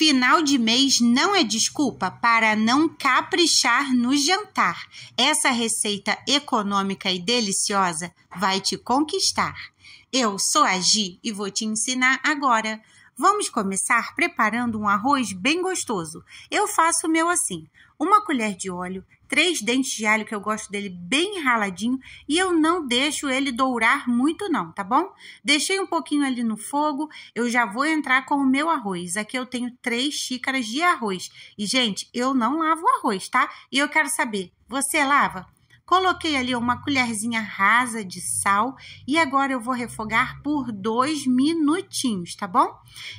Final de mês não é desculpa para não caprichar no jantar. Essa receita econômica e deliciosa vai te conquistar. Eu sou a Gi e vou te ensinar agora. Vamos começar preparando um arroz bem gostoso. Eu faço o meu assim: uma colher de óleo, três dentes de alho que eu gosto dele bem raladinho e eu não deixo ele dourar muito não, tá bom? Deixei um pouquinho ali no fogo, eu já vou entrar com o meu arroz. Aqui eu tenho três xícaras de arroz. E, gente, eu não lavo arroz, tá? E eu quero saber, você lava? Coloquei ali uma colherzinha rasa de sal e agora eu vou refogar por dois minutinhos, tá bom?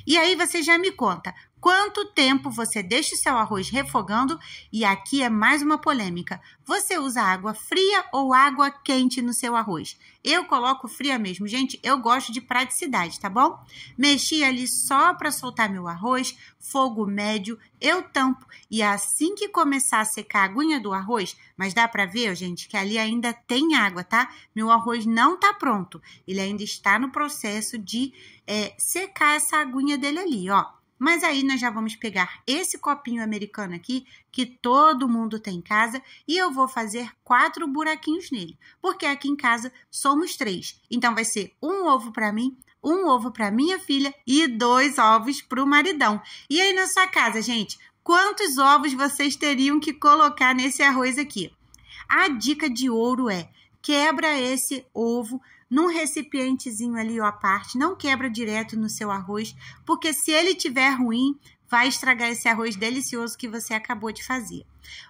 E aí você já me conta quanto tempo você deixa o seu arroz refogando e aqui é mais uma polêmica. Você usa água fria ou água quente no seu arroz? Eu coloco fria mesmo, gente, eu gosto de praticidade, tá bom? Mexi ali só para soltar meu arroz, fogo médio, eu tampo e assim que começar a secar a aguinha do arroz, mas dá para ver, gente, que ali ainda tem água, tá? Meu arroz não tá pronto, ele ainda está no processo de é, secar essa aguinha dele ali, ó. Mas aí nós já vamos pegar esse copinho americano aqui, que todo mundo tem em casa, e eu vou fazer quatro buraquinhos nele, porque aqui em casa somos três. Então vai ser um ovo para mim, um ovo para minha filha e dois ovos para o maridão. E aí na sua casa, gente, quantos ovos vocês teriam que colocar nesse arroz aqui? A dica de ouro é quebra esse ovo num recipientezinho ali ó, à parte, não quebra direto no seu arroz, porque se ele tiver ruim, vai estragar esse arroz delicioso que você acabou de fazer.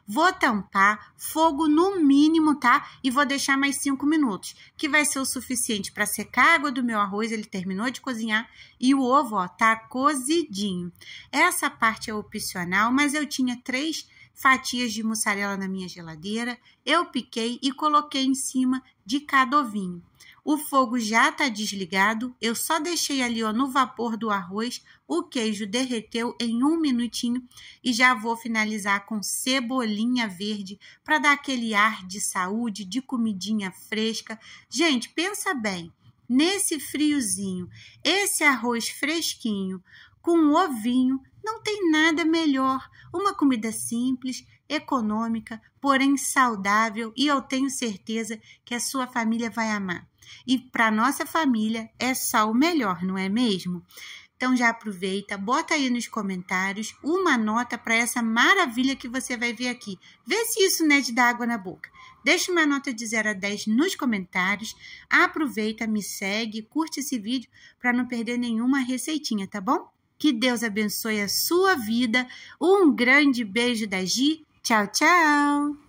Vou tampar, fogo no mínimo, tá? E vou deixar mais 5 minutos, que vai ser o suficiente para secar a água do meu arroz, ele terminou de cozinhar, e o ovo, ó, tá cozidinho. Essa parte é opcional, mas eu tinha três fatias de mussarela na minha geladeira, eu piquei e coloquei em cima de cada ovinho. O fogo já está desligado, eu só deixei ali ó, no vapor do arroz, o queijo derreteu em um minutinho e já vou finalizar com cebolinha verde para dar aquele ar de saúde, de comidinha fresca. Gente, pensa bem, nesse friozinho, esse arroz fresquinho com ovinho, não tem nada melhor uma comida simples, econômica, porém saudável e eu tenho certeza que a sua família vai amar. E para nossa família é só o melhor, não é mesmo? Então já aproveita, bota aí nos comentários uma nota para essa maravilha que você vai ver aqui. Vê se isso não é de dar água na boca. Deixa uma nota de 0 a 10 nos comentários. Aproveita, me segue, curte esse vídeo para não perder nenhuma receitinha, tá bom? Que Deus abençoe a sua vida. Um grande beijo da Gi. Tchau, tchau!